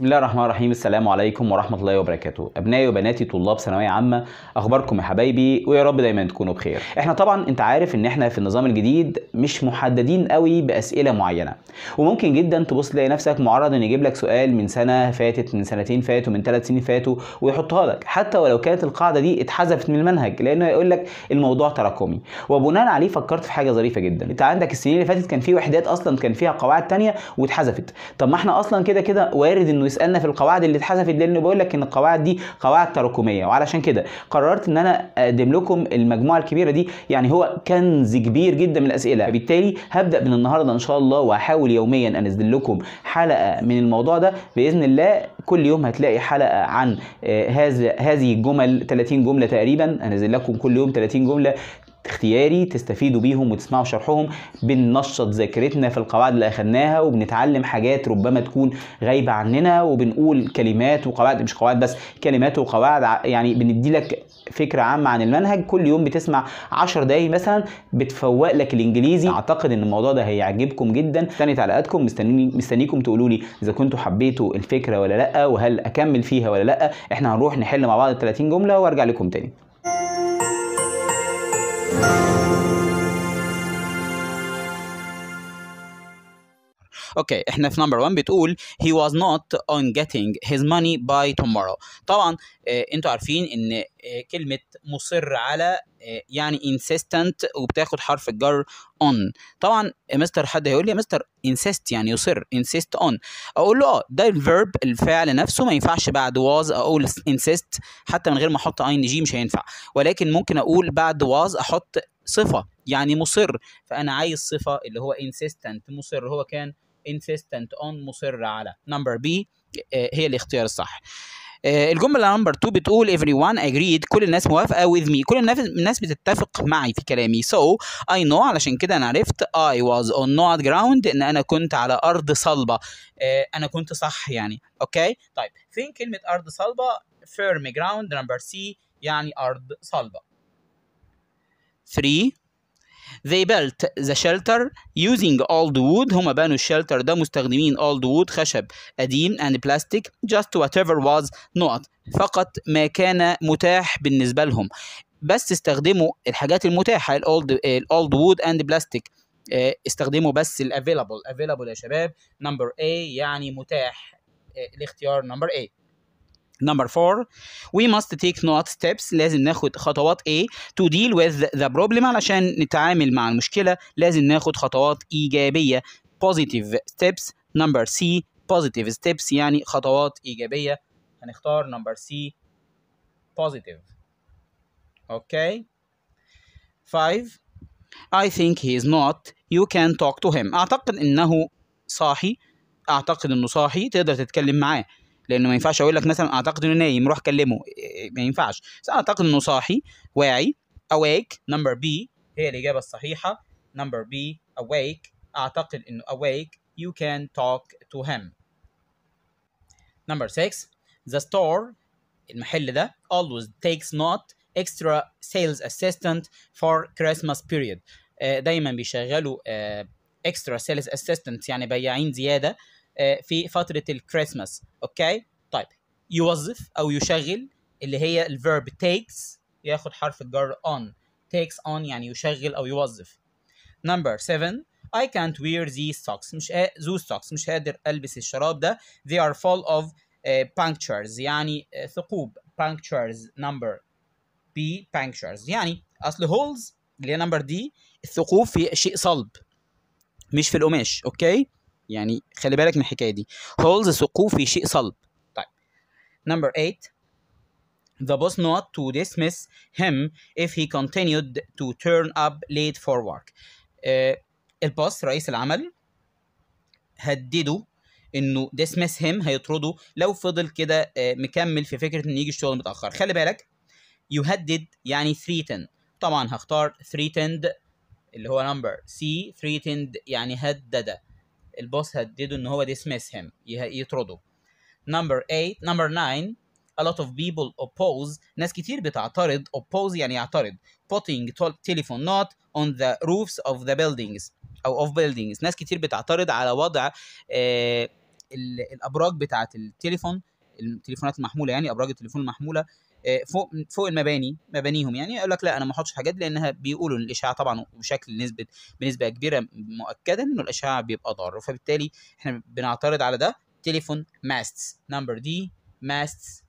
بسم الله الرحمن الرحيم السلام عليكم ورحمة الله وبركاته أبنائي وبناتي طلاب ثانوية عامة أخباركم يا حبايبي ويا رب دايما تكونوا بخير احنا طبعا انت عارف ان احنا في النظام الجديد مش محددين قوي بأسئلة معينة وممكن جدا تبص تلاقي نفسك معرض ان يجيب لك سؤال من سنة فاتت من سنتين فاتوا من ثلاث سنين فاتوا ويحطها لك حتى ولو كانت القاعدة دي اتحذفت من المنهج لأنه هيقول لك الموضوع تراكمي وبناء عليه فكرت في حاجة ظريفة جدا انت عندك السنين اللي فاتت كان في وحدات أصلا كان فيها قواعد تانية واتحذفت طب ما احنا أصلا كده كده وارد انه بيسالنا في القواعد اللي اتحذفت لانه بيقول لك ان القواعد دي قواعد تراكميه وعلشان كده قررت ان انا اقدم لكم المجموعه الكبيره دي يعني هو كنز كبير جدا من الاسئله فبالتالي هبدا من النهارده ان شاء الله وهحاول يوميا انزل لكم حلقه من الموضوع ده باذن الله كل يوم هتلاقي حلقه عن آه، هذا هذه الجمل 30 جمله تقريبا انزل لكم كل يوم 30 جمله اختياري تستفيدوا بيهم وتسمعوا شرحهم بننشط ذاكرتنا في القواعد اللي اخدناها وبنتعلم حاجات ربما تكون غايبه عننا وبنقول كلمات وقواعد مش قواعد بس كلمات وقواعد يعني بندي لك فكره عامه عن المنهج كل يوم بتسمع 10 دقايق مثلا بتفوق لك الانجليزي اعتقد ان الموضوع ده هيعجبكم جدا تاني تعليقاتكم مستني مستنيكم تقولوا لي اذا كنتوا حبيتوا الفكره ولا لا وهل اكمل فيها ولا لا احنا هنروح نحل مع بعض 30 جمله وارجع لكم تاني اوكي احنا في نمبر 1 بتقول he was not on getting his money by tomorrow طبعا آه، انتوا عارفين ان آه، كلمه مصر على آه، يعني insistent وبتاخد حرف الجر on طبعا مستر حد هيقول لي مستر insist يعني يصر insist on اقول له اه ده الفيرب الفعل نفسه ما ينفعش بعد was اقول insist حتى من غير ما احط ان جي مش هينفع ولكن ممكن اقول بعد was احط صفه يعني مصر فانا عايز صفه اللي هو insistent مصر هو كان insistent on مصر على number B آه، هي الاختيار الصح آه، الجمله نمبر 2 بتقول everyone agreed كل الناس موافقه with me كل الناس بتتفق معي في كلامي so I know علشان كده انا عرفت I was on not ground ان انا كنت على ارض صلبه آه، انا كنت صح يعني اوكي طيب فين كلمه ارض صلبه firm ground number C يعني ارض صلبه 3 they built the shelter using old wood هما بنوا الشلتر ده مستخدمين old wood خشب قديم and plastic just whatever was not فقط ما كان متاح بالنسبة لهم بس استخدموا الحاجات المتاحة الاولد الاولد وود اند بلاستيك استخدموا بس الافيلابل افيلابل يا شباب نمبر A يعني متاح آه، الاختيار نمبر A Number four, we must take not steps لازم ناخد خطوات A to deal with the problem علشان نتعامل مع المشكلة لازم ناخد خطوات إيجابية positive steps number C positive steps يعني خطوات إيجابية هنختار number C positive okay five I think he is not you can talk to him أعتقد إنه صاحي أعتقد إنه صاحي تقدر تتكلم معاه لانه ما ينفعش اقول لك مثلا اعتقد انه نايم روح كلمه ما ينفعش بس اعتقد انه صاحي واعي awake نمبر بي هي الاجابه الصحيحه نمبر بي awake اعتقد انه awake you can talk to him number 6 the store المحل ده always takes not extra sales assistant for Christmas period آه، دايما بيشغلوا آه، extra sales assistants يعني بياعين زياده آه، في فتره الكريسماس اوكي طيب يوظف او يشغل اللي هي الفيرب takes ياخد حرف الجر on takes on يعني يشغل او يوظف number 7 I can't wear these socks مش ذو those socks مش قادر البس الشراب ده they are full of uh, punctures يعني uh, ثقوب punctures number B punctures يعني اصل holes اللي هي number D الثقوب في شيء صلب مش في القماش اوكي يعني خلي بالك من الحكايه دي holds ثقوب في شيء صلب طيب نمبر 8 the boss not to dismiss him if he continued to turn up late for work uh, الباص رئيس العمل هدده انه dismiss him هيطرده لو فضل كده آه، مكمل في فكره انه يجي الشغل متاخر خلي بالك يهدد يعني threaten طبعا هختار threatened اللي هو number C threatened يعني هدد البوس هدده ان هو dismiss him يطرده number 8 number 9 a lot of people oppose ناس كتير بتعترض oppose يعني يعترض putting telephone not on the roofs of the buildings او of buildings ناس كتير بتعترض على وضع آه الابراج بتاعه التليفون التليفونات المحموله يعني ابراج التليفون المحموله آه، فوق فوق المباني مبانيهم يعني يقول لك لا انا ما احطش حاجات لانها بيقولوا ان الاشعه طبعا بشكل نسبه بنسبه كبيره مؤكده انه الاشعه بيبقى ضار فبالتالي احنا بنعترض على ده تليفون ماستس نمبر دي ماستس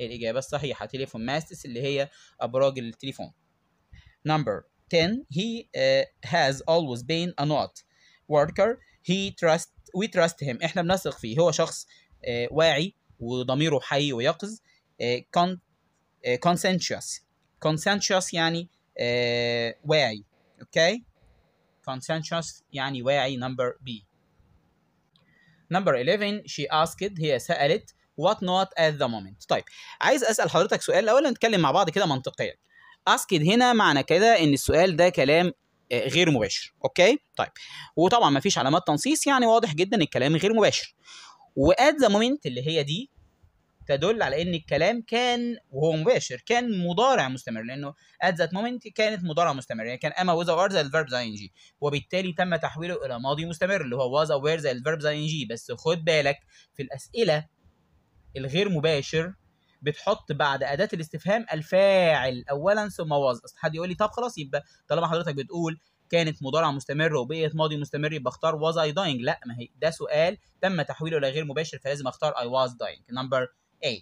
الاجابه الصحيحه تليفون ماستس اللي هي ابراج التليفون نمبر 10 هي هاز اولويز بين ا نوت وركر هي تراست وي تراست هيم احنا بنثق فيه هو شخص آه، واعي وضميره حي ويقظ كون كونسنشوس كونسنشوس يعني واعي اوكي consensus يعني واعي نمبر بي نمبر 11 she asked هي سألت what not at the moment. طيب عايز أسأل حضرتك سؤال أولا نتكلم مع بعض كده منطقيا. asked هنا معنى كده إن السؤال ده كلام آه، غير مباشر اوكي طيب وطبعا ما فيش علامات تنصيص يعني واضح جدا الكلام غير مباشر وات ذا مومنت اللي هي دي تدل على ان الكلام كان وهو مباشر كان مضارع مستمر لانه ات ذات مومنت كانت مضارع مستمر يعني كان اما وذ اور ذا الفيرب ان جي وبالتالي تم تحويله الى ماضي مستمر اللي هو واز اوير ذا الفيرب ان جي بس خد بالك في الاسئله الغير مباشر بتحط بعد اداه الاستفهام الفاعل اولا ثم واز اصل حد يقول لي طب خلاص يبقى طالما حضرتك بتقول كانت مضارع مستمر وبقيت ماضي مستمر يبقى اختار واز اي داينج لا ما هي ده سؤال تم تحويله الى غير مباشر فلازم اختار اي واز داينج نمبر A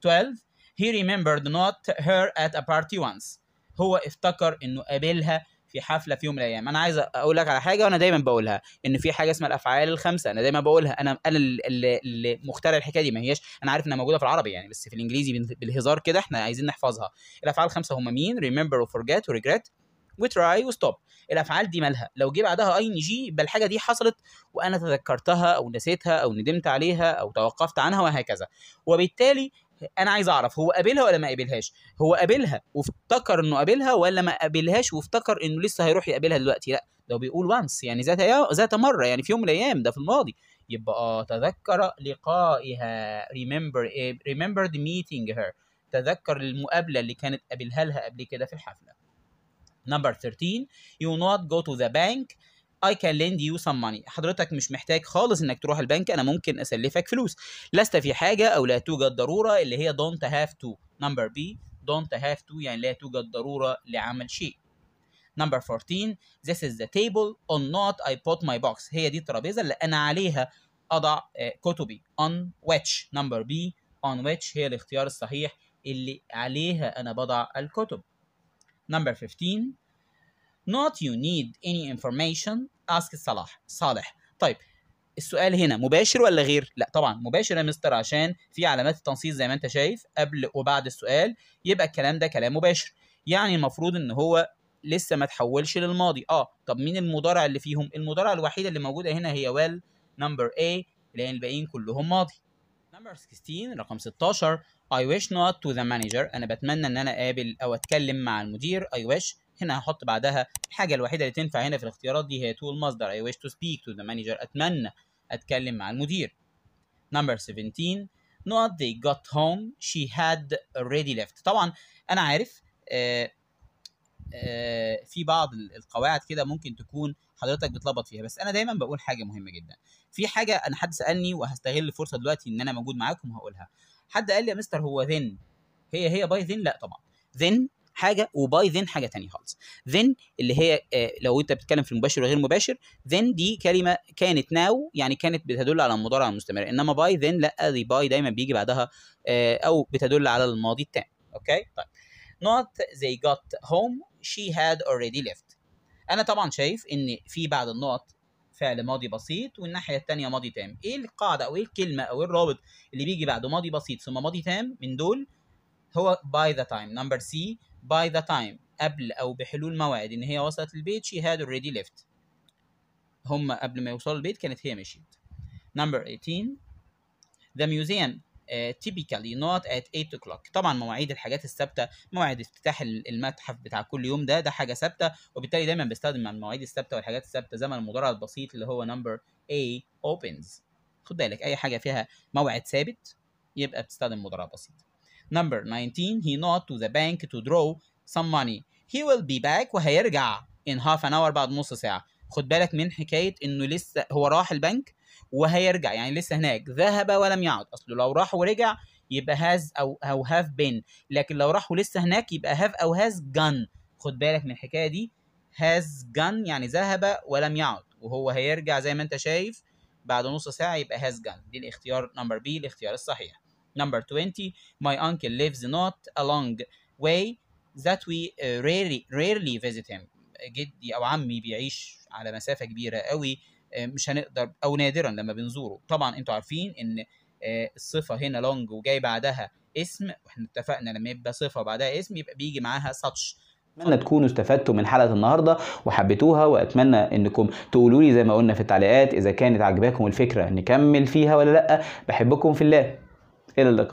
12 he remembered not her at a party once هو افتكر انه قابلها في حفله في يوم من الايام انا عايز اقول لك على حاجه وانا دايما بقولها ان في حاجه اسمها الافعال الخمسه انا دايما بقولها انا انا اللي مخترع الحكايه دي ما هيش انا عارف انها موجوده في العربي يعني بس في الانجليزي بالهزار كده احنا عايزين نحفظها الافعال الخمسه هم مين remember وفورجيت وريجريت وتراي وستوب الافعال دي مالها لو جه بعدها اي ان جي يبقى الحاجه دي حصلت وانا تذكرتها او نسيتها او ندمت عليها او توقفت عنها وهكذا وبالتالي انا عايز اعرف هو قابلها ولا ما قابلهاش هو قابلها وافتكر انه قابلها ولا ما قابلهاش وافتكر انه لسه هيروح يقابلها دلوقتي لا ده بيقول وانس يعني ذات ذات مره يعني في يوم من الايام ده في الماضي يبقى اه تذكر لقائها remember remembered meeting her تذكر المقابله اللي كانت قابلها لها قبل كده في الحفله نمبر 13 يو نوت جو تو ذا بانك I can lend you some money حضرتك مش محتاج خالص انك تروح البنك انا ممكن اسلفك فلوس لست في حاجه او لا توجد ضروره اللي هي don't have to نمبر B don't have to يعني لا توجد ضروره لعمل شيء نمبر 14 this is the table on not I put my box هي دي الترابيزه اللي انا عليها اضع آه، كتبي on which number B on which هي الاختيار الصحيح اللي عليها انا بضع الكتب Number 15 Not you need any information ask صلاح صالح طيب السؤال هنا مباشر ولا غير؟ لا طبعا مباشر يا مستر عشان في علامات التنصيص زي ما انت شايف قبل وبعد السؤال يبقى الكلام ده كلام مباشر يعني المفروض ان هو لسه ما تحولش للماضي اه طب مين المضارع اللي فيهم؟ المضارع الوحيده اللي موجوده هنا هي well number A لان الباقيين كلهم ماضي. number 16 رقم 16 I wish not to the manager أنا بتمنى إن أنا أقابل أو أتكلم مع المدير I wish هنا هحط بعدها الحاجة الوحيدة اللي تنفع هنا في الاختيارات دي هي to المصدر I wish to speak to the manager أتمنى أتكلم مع المدير Number 17 not they got home she had already left طبعا أنا عارف آه، آه، في بعض القواعد كده ممكن تكون حضرتك بتلبط فيها بس انا دايما بقول حاجه مهمه جدا في حاجه انا حد سالني وهستغل الفرصه دلوقتي ان انا موجود معاكم هقولها حد قال لي يا مستر هو ذن هي هي باي ذن لا طبعا ذن حاجه وباي ذن حاجه تانية خالص ذن اللي هي آه، لو انت بتتكلم في المباشر وغير المباشر ذن دي كلمه كانت ناو يعني كانت بتدل على المضارع المستمر انما باي ذن لا دي باي دايما بيجي بعدها آه، او بتدل على الماضي التام اوكي طيب not they got home she had already left انا طبعا شايف ان في بعد النقط فعل ماضي بسيط والناحيه الثانيه ماضي تام ايه القاعده او ايه الكلمه او ايه الرابط اللي بيجي بعده ماضي بسيط ثم ماضي تام من دول هو باي ذا تايم نمبر سي باي ذا تايم قبل او بحلول موعد ان هي وصلت البيت شي هاد اوريدي ليفت هم قبل ما يوصلوا البيت كانت هي مشيت نمبر 18 The museum آه، typically not at 8 o'clock طبعا مواعيد الحاجات الثابته موعد افتتاح المتحف بتاع كل يوم ده ده حاجه ثابته وبالتالي دايما بستخدم المواعيد الثابته والحاجات الثابته زمن المضارع البسيط اللي هو number A opens خد بالك اي حاجه فيها موعد ثابت يبقى بتستخدم مضارع بسيط number 19 he not to the bank to draw some money he will be back وهيرجع in half an hour بعد نص ساعه خد بالك من حكايه انه لسه هو راح البنك وهيرجع يعني لسه هناك ذهب ولم يعد اصله لو راح ورجع يبقى هاز او او هاف بين لكن لو راح ولسه هناك يبقى هاف او هاز جن خد بالك من الحكايه دي هاز جن يعني ذهب ولم يعد وهو هيرجع زي ما انت شايف بعد نص ساعه يبقى هاز جن دي الاختيار نمبر بي الاختيار الصحيح نمبر 20 ماي انكل ليفز نوت a واي ذات وي we ريرلي فيزيت هيم جدي او عمي بيعيش على مسافه كبيره قوي آه، مش هنقدر او نادرا لما بنزوره طبعا انتوا عارفين ان آه، الصفه هنا لونج وجاي بعدها اسم واحنا اتفقنا لما يبقى صفه بعدها اسم يبقى بيجي معاها ساتش اتمنى تكونوا استفدتوا من حلقه النهارده وحبيتوها واتمنى انكم تقولوا لي زي ما قلنا في التعليقات اذا كانت عجباكم الفكره نكمل فيها ولا لا بحبكم في الله الى اللقاء